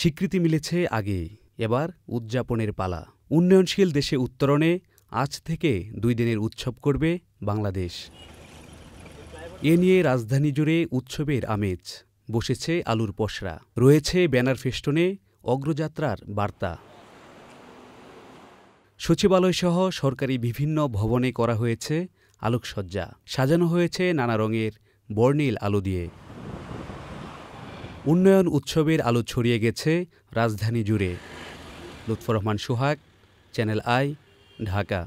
স্বীকৃতি মিলেছে আগেই এবার উদযাপনের পালা উন্নয়নশীল দেশে উত্তরণে আজ থেকে দুই দিনের উৎসব করবে বাংলাদেশ এ নিয়ে রাজধানী জুড়ে উৎসবের আমেজ বসেছে আলুর পসরা রয়েছে ব্যানার ফেস্টনে অগ্রযাত্রার বার্তা সচিবালয়সহ সরকারি বিভিন্ন ভবনে করা হয়েছে আলোকসজ্জা সাজানো হয়েছে নানা রঙের বর্ণিল আলো দিয়ে উন্নয়ন উৎসবের আলো ছড়িয়ে গেছে রাজধানী জুড়ে লুৎফর রহমান সোহাগ চ্যানেল আই ঢাকা